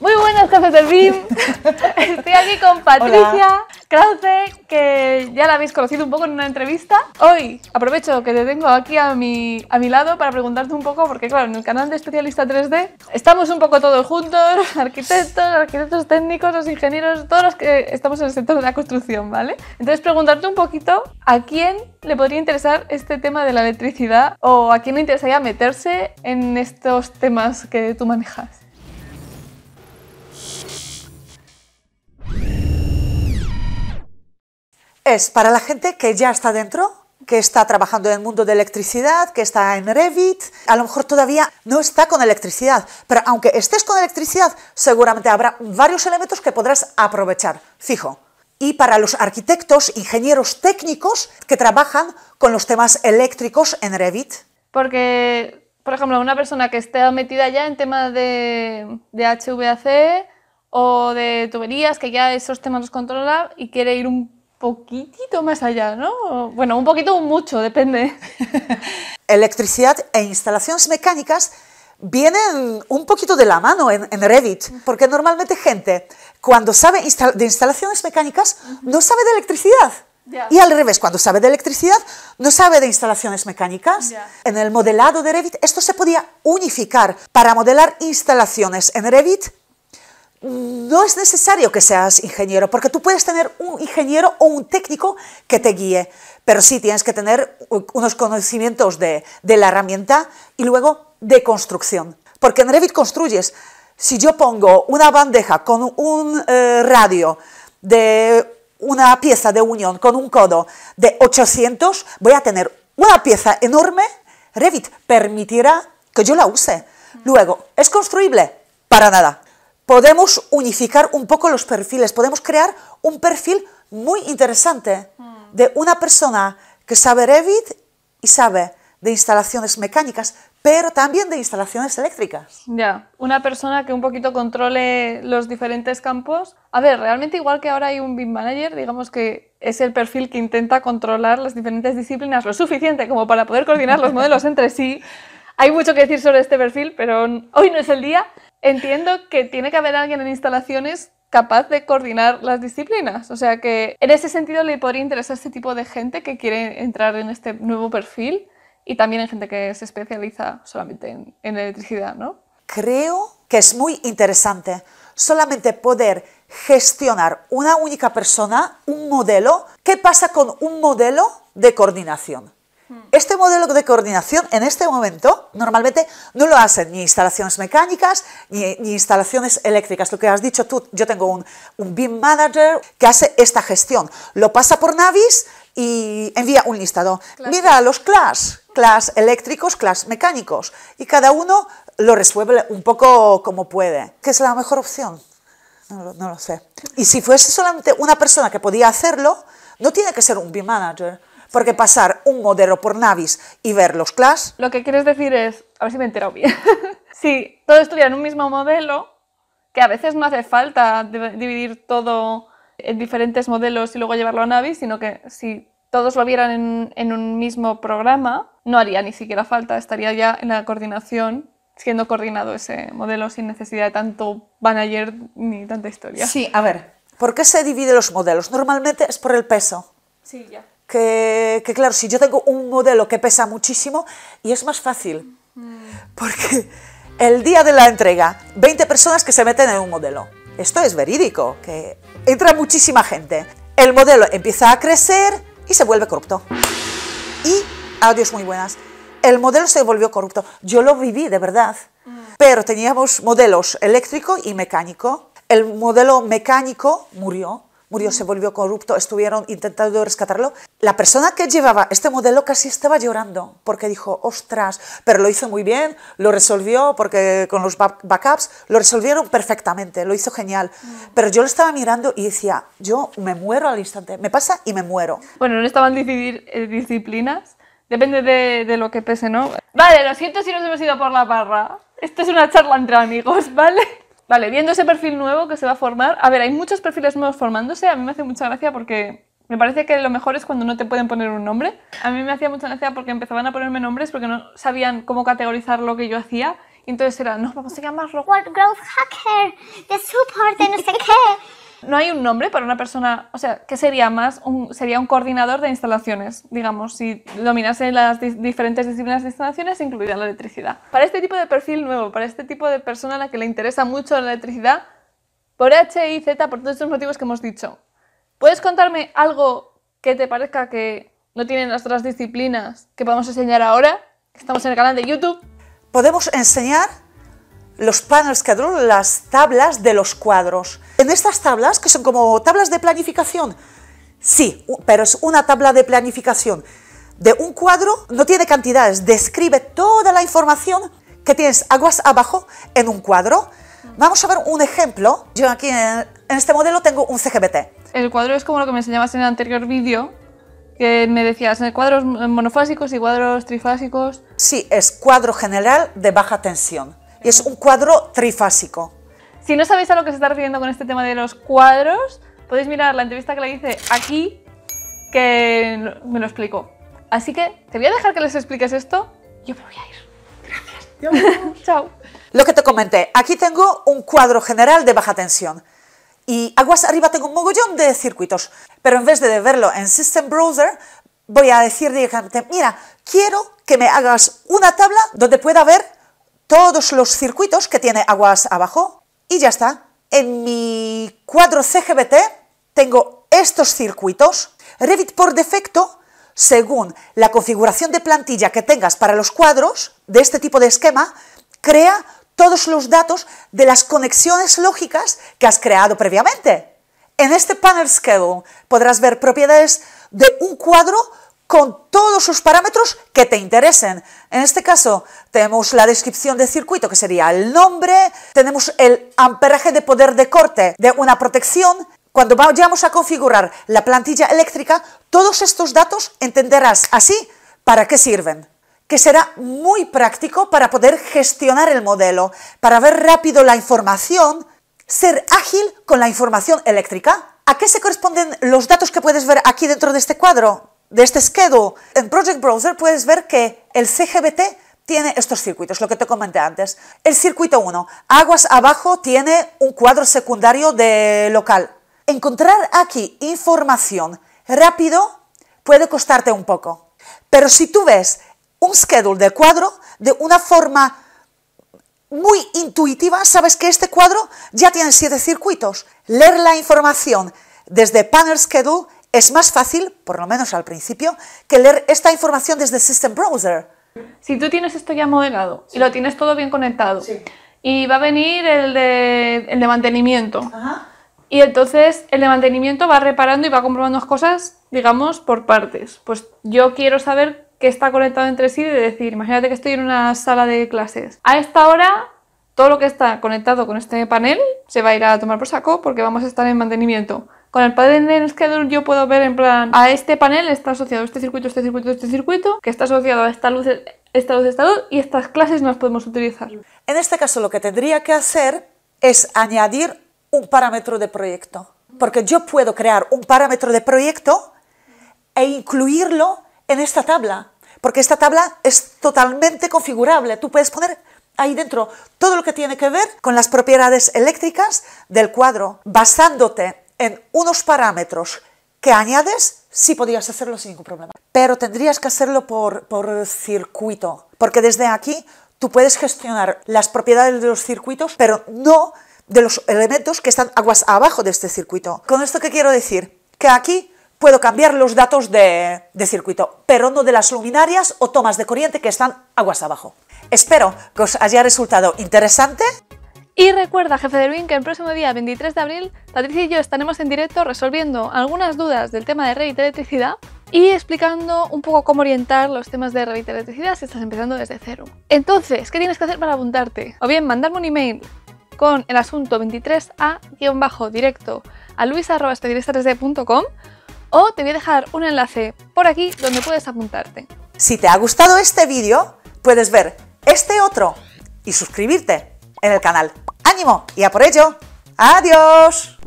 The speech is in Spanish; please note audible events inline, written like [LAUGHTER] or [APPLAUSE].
Muy buenas, jefes del BIM. [LAUGHS] Estoy aquí con Patricia Krause, que ya la habéis conocido un poco en una entrevista. Hoy aprovecho que te tengo aquí a mi, a mi lado para preguntarte un poco, porque claro, en el canal de Especialista 3D estamos un poco todos juntos, [LAUGHS] arquitectos, arquitectos técnicos, los ingenieros, todos los que estamos en el sector de la construcción, ¿vale? Entonces preguntarte un poquito a quién le podría interesar este tema de la electricidad o a quién le interesaría meterse en estos temas que tú manejas. para la gente que ya está dentro, que está trabajando en el mundo de electricidad, que está en Revit, a lo mejor todavía no está con electricidad, pero aunque estés con electricidad, seguramente habrá varios elementos que podrás aprovechar, fijo. Y para los arquitectos, ingenieros técnicos que trabajan con los temas eléctricos en Revit. Porque, por ejemplo, una persona que esté metida ya en temas de, de HVAC o de tuberías, que ya esos temas los controla y quiere ir un poquitito más allá, ¿no? Bueno, un poquito o mucho, depende. [LAUGHS] Electricidad e instalaciones mecánicas vienen un poquito de la mano en, Revit, porque normalmente gente cuando sabe de instalaciones mecánicas no sabe de electricidad. Y al revés, cuando sabe de electricidad, no sabe de instalaciones mecánicas. En el modelado de Revit, esto se podía unificar para modelar instalaciones en Revit no es necesario que seas ingeniero, porque tú puedes tener un ingeniero o un técnico que te guíe, pero sí tienes que tener unos conocimientos de, la herramienta y luego de construcción. Porque en Revit construyes, si yo pongo una bandeja con un eh, radio de una pieza de unión con un codo de 800, voy a tener una pieza enorme, Revit permitirá que yo la use. Luego, ¿es construible? Para nada podemos unificar un poco los perfiles, podemos crear un perfil muy interesante mm. de una persona que sabe Revit y sabe de instalaciones mecánicas, pero también de instalaciones eléctricas. Ya, una persona que un poquito controle los diferentes campos. A ver, realmente igual que ahora hay un BIM Manager, digamos que es el perfil que intenta controlar las diferentes disciplinas lo suficiente como para poder coordinar los modelos [LAUGHS] entre sí. Hay mucho que decir sobre este perfil, pero hoy no es el día. Entiendo que tiene que haber alguien en instalaciones capaz de coordinar las disciplinas. O sea que en ese sentido le podría interesar a este tipo de gente que quiere entrar en este nuevo perfil y también hay gente que se especializa solamente en, en electricidad, ¿no? Creo que es muy interesante solamente poder gestionar una única persona, un modelo. ¿Qué pasa con un modelo de coordinación? Este modelo de coordinación en este momento normalmente no lo hacen ni instalaciones mecánicas ni, instalaciones eléctricas. Lo que has dicho tú, yo tengo un, BIM manager que hace esta gestión. Lo pasa por Navis y envía un listado. Mira los class, class eléctricos, class mecánicos. Y cada uno lo resuelve un poco como puede. ¿Qué es la mejor opción? No, no lo sé. Y si fuese solamente una persona que podía hacerlo, no tiene que ser un BIM manager porque pasar un modelo por Navis y ver los Clash... Lo que quieres decir es, a ver si me he enterado bien, si [LAUGHS] todos estuviera en un mismo modelo, que a veces no hace falta dividir todo en diferentes modelos y luego llevarlo a Navis, sino que si todos lo vieran en, un mismo programa, no haría ni siquiera falta, estaría ya en la coordinación siendo coordinado ese modelo sin necesidad de tanto ayer ni tanta historia. Sí, a ver, ¿por qué se divide los modelos? Normalmente es por el peso. Sí, ya que, claro, si yo tengo un modelo que pesa muchísimo y es más fácil, mm. porque el día de la entrega, 20 personas que se meten en un modelo. Esto es verídico, que entra muchísima gente. El modelo empieza a crecer y se vuelve corrupto. Y, adiós muy buenas, el modelo se volvió corrupto. Yo lo viví de verdad, mm. pero teníamos modelos eléctrico y mecánico. El modelo mecánico murió murió, se volvió corrupto, estuvieron intentando rescatarlo. La persona que llevaba este modelo casi estaba llorando porque dijo, ostras, pero lo hizo muy bien, lo resolvió porque con los backups lo resolvieron perfectamente, lo hizo genial. Mm. Pero yo lo estaba mirando y decía, yo me muero al instante, me pasa y me muero. Bueno, no estaban decidir eh, disciplinas. Depende de, de lo que pese, ¿no? Vale, lo siento si nos hemos ido por la barra. Esto es una charla entre amigos, ¿vale? Vale, viendo ese perfil nuevo que se va a formar, a ver, hay muchos perfiles nuevos formándose, a mí me hace mucha gracia porque me parece que lo mejor es cuando no te pueden poner un nombre. A mí me hacía mucha gracia porque empezaban a ponerme nombres porque no sabían cómo categorizar lo que yo hacía. Y entonces era, no, vamos a llamarlo World Growth Hacker, de support, no hay un nombre para una persona, o sea, ¿qué sería más? Un, sería un coordinador de instalaciones, digamos, si dominase las diferentes disciplinas de instalaciones, incluida la electricidad. Para este tipo de perfil nuevo, para este tipo de persona a la que le interesa mucho la electricidad, por H y Z, por todos estos motivos que hemos dicho, ¿puedes contarme algo que te parezca que no tienen las otras disciplinas que podemos enseñar ahora? Estamos en el canal de YouTube. Podemos enseñar los panels adornan las tablas de los cuadros en estas tablas, que son como tablas de planificación, sí, pero es una tabla de planificación de un cuadro, no tiene cantidades, describe toda la información que tienes aguas abajo en un cuadro. Vamos a ver un ejemplo. Yo aquí en, este modelo tengo un CGBT. El cuadro es como lo que me enseñabas en el anterior vídeo, que me decías, eh, cuadros monofásicos y cuadros trifásicos. Sí, es cuadro general de baja tensión. Y es un cuadro trifásico. Si no sabéis a lo que se está refiriendo con este tema de los cuadros, podéis mirar la entrevista que le hice aquí, que me lo explico. Así que te voy a dejar que les expliques esto. Yo me voy a ir. Gracias. [LAUGHS] Chao. Lo que te comenté, aquí tengo un cuadro general de baja tensión. Y aguas arriba tengo un mogollón de circuitos. Pero en vez de verlo en System Browser, voy a decir directamente, mira, quiero que me hagas una tabla donde pueda ver todos los circuitos que tiene aguas abajo, y ya está. En mi cuadro CGBT tengo estos circuitos. Revit por defecto, según la configuración de plantilla que tengas para los cuadros de este tipo de esquema, crea todos los datos de las conexiones lógicas que has creado previamente. En este panel schedule podrás ver propiedades de un cuadro con todos sus parámetros que te interesen. En este caso tenemos la descripción del circuito, que sería el nombre, tenemos el amperaje de poder de corte de una protección. Cuando vayamos a configurar la plantilla eléctrica, todos estos datos entenderás así para qué sirven que será muy práctico para poder gestionar el modelo, para ver rápido la información, ser ágil con la información eléctrica. ¿A qué se corresponden los datos que puedes ver aquí dentro de este cuadro? de este schedule, en Project Browser puedes ver que el CGBT tiene estos circuitos, lo que te comenté antes. El circuito 1, aguas abajo, tiene un cuadro secundario de local. Encontrar aquí información rápido puede costarte un poco, pero si tú ves un schedule de cuadro de una forma muy intuitiva, sabes que este cuadro ya tiene siete circuitos. Leer la información desde Panel Schedule es más fácil, por lo menos al principio, que leer esta información desde System Browser. Si tú tienes esto ya modelado y lo tienes todo bien conectado y va a venir el de, mantenimiento y entonces el de mantenimiento va reparando y va comprobando las cosas, digamos, por partes. Pues yo quiero saber qué está conectado entre sí y decir, imagínate que estoy en una sala de clases. A esta hora todo lo que está conectado con este panel se va a ir a tomar por saco porque vamos a estar en mantenimiento. Con el panel schedule yo puedo ver en plan, a este panel está asociado este circuito, este circuito, este circuito, que está asociado a esta luz, esta luz, esta luz, y estas clases no las podemos utilizar. En este caso lo que tendría que hacer es añadir un parámetro de proyecto, porque yo puedo crear un parámetro de proyecto e incluirlo en esta tabla, porque esta tabla es totalmente configurable. Tú puedes poner ahí dentro todo lo que tiene que ver con las propiedades eléctricas del cuadro, basándote en unos parámetros que añades, sí podías hacerlo sin ningún problema. Pero tendrías que hacerlo por, circuito, porque desde aquí tú puedes gestionar las propiedades de los circuitos, pero no de los elementos que están aguas abajo de este circuito. ¿Con esto qué quiero decir? Que aquí puedo cambiar los datos de, de, circuito, pero no de las luminarias o tomas de corriente que están aguas abajo. Espero que os haya resultado interesante. Y recuerda, jefe de Win, que el próximo día, 23 de abril, Patricia y yo estaremos en directo resolviendo algunas dudas del tema de Revit Electricidad y explicando un poco cómo orientar los temas de Revit Electricidad si estás empezando desde cero. Entonces, ¿qué tienes que hacer para apuntarte? O bien mandarme un email con el asunto 23a-directo a luis.especialista3d.com o te voy a dejar un enlace por aquí donde puedes apuntarte. Si te ha gustado este vídeo, puedes ver este otro y suscribirte en el canal. ¡Ánimo y a por ello! ¡Adiós!